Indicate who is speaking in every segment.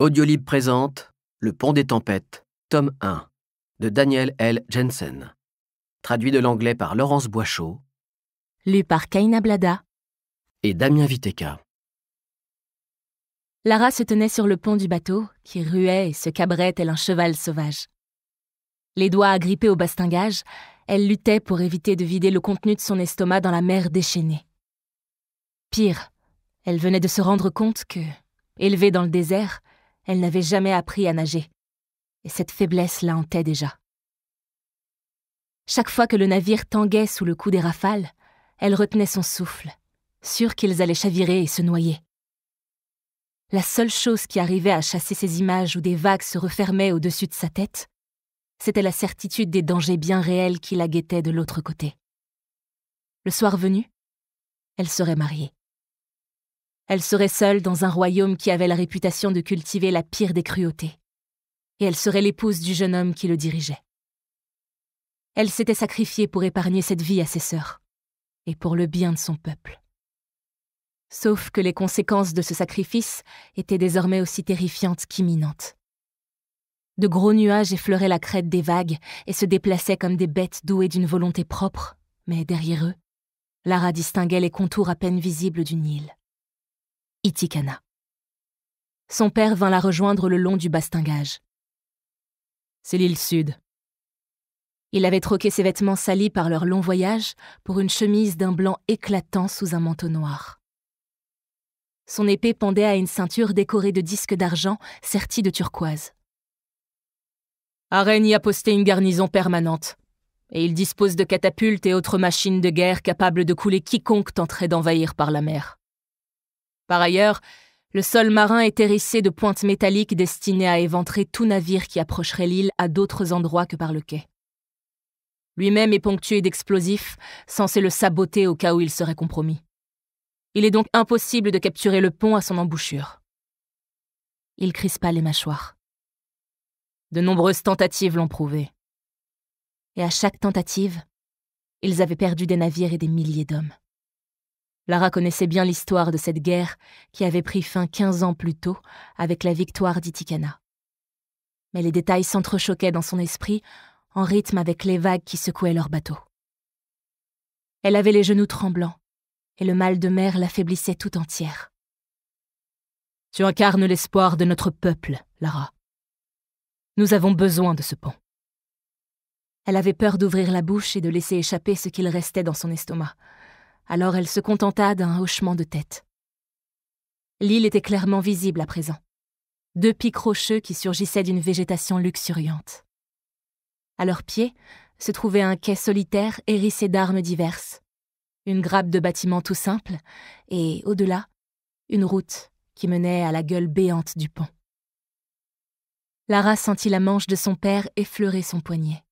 Speaker 1: Audiolib présente Le Pont des Tempêtes, tome 1, de Daniel L. Jensen. Traduit de l'anglais par Laurence Boischot. Lu par Kaina Blada. Et Damien Viteka. Lara se tenait sur le pont du bateau, qui ruait et se cabrait tel un cheval sauvage. Les doigts agrippés au bastingage, elle luttait pour éviter de vider le contenu de son estomac dans la mer déchaînée. Pire, elle venait de se rendre compte que, élevée dans le désert, elle n'avait jamais appris à nager. Et cette faiblesse la hantait déjà. Chaque fois que le navire tanguait sous le coup des rafales, elle retenait son souffle, sûre qu'ils allaient chavirer et se noyer. La seule chose qui arrivait à chasser ces images où des vagues se refermaient au-dessus de sa tête, c'était la certitude des dangers bien réels qui la guettaient de l'autre côté. Le soir venu, elle serait mariée. Elle serait seule dans un royaume qui avait la réputation de cultiver la pire des cruautés. Et elle serait l'épouse du jeune homme qui le dirigeait. Elle s'était sacrifiée pour épargner cette vie à ses sœurs, et pour le bien de son peuple. Sauf que les conséquences de ce sacrifice étaient désormais aussi terrifiantes qu'imminentes. De gros nuages effleuraient la crête des vagues et se déplaçaient comme des bêtes douées d'une volonté propre, mais derrière eux, Lara distinguait les contours à peine visibles du Nil. Itikana. Son père vint la rejoindre le long du bastingage. C'est l'île sud. Il avait troqué ses vêtements salis par leur long voyage pour une chemise d'un blanc éclatant sous un manteau noir. Son épée pendait à une ceinture décorée de disques d'argent sertis de turquoise. Arène y a posté une garnison permanente, et il dispose de catapultes et autres machines de guerre capables de couler quiconque tenterait d'envahir par la mer. Par ailleurs, le sol marin est hérissé de pointes métalliques destinées à éventrer tout navire qui approcherait l'île à d'autres endroits que par le quai. Lui-même est ponctué d'explosifs, censés le saboter au cas où il serait compromis. Il est donc impossible de capturer le pont à son embouchure. Il crispa les mâchoires. De nombreuses tentatives l'ont prouvé. Et à chaque tentative, ils avaient perdu des navires et des milliers d'hommes. Lara connaissait bien l'histoire de cette guerre qui avait pris fin quinze ans plus tôt avec la victoire d'Itikana. Mais les détails s'entrechoquaient dans son esprit en rythme avec les vagues qui secouaient leur bateau. Elle avait les genoux tremblants et le mal de mer l'affaiblissait tout entière. Tu incarnes l'espoir de notre peuple, Lara. Nous avons besoin de ce pont. Elle avait peur d'ouvrir la bouche et de laisser échapper ce qu'il restait dans son estomac alors elle se contenta d'un hochement de tête. L'île était clairement visible à présent. Deux pics rocheux qui surgissaient d'une végétation luxuriante. À leurs pieds se trouvait un quai solitaire hérissé d'armes diverses, une grappe de bâtiments tout simple, et, au-delà, une route qui menait à la gueule béante du pont. Lara sentit la manche de son père effleurer son poignet.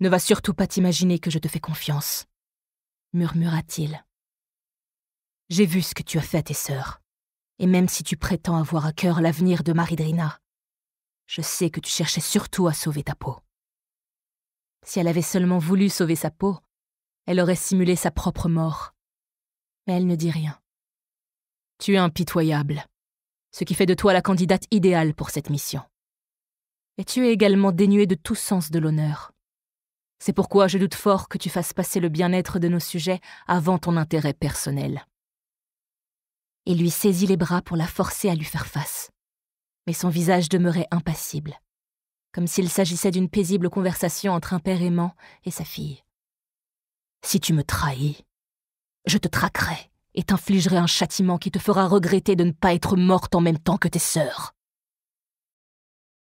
Speaker 1: Ne va surtout pas t'imaginer que je te fais confiance, murmura-t-il. J'ai vu ce que tu as fait à tes sœurs. Et même si tu prétends avoir à cœur l'avenir de Maridrina, je sais que tu cherchais surtout à sauver ta peau. Si elle avait seulement voulu sauver sa peau, elle aurait simulé sa propre mort. Mais elle ne dit rien. Tu es impitoyable, ce qui fait de toi la candidate idéale pour cette mission. Et tu es également dénuée de tout sens de l'honneur. C'est pourquoi je doute fort que tu fasses passer le bien-être de nos sujets avant ton intérêt personnel. Il lui saisit les bras pour la forcer à lui faire face. Mais son visage demeurait impassible, comme s'il s'agissait d'une paisible conversation entre un père aimant et sa fille. Si tu me trahis, je te traquerai et t'infligerai un châtiment qui te fera regretter de ne pas être morte en même temps que tes sœurs.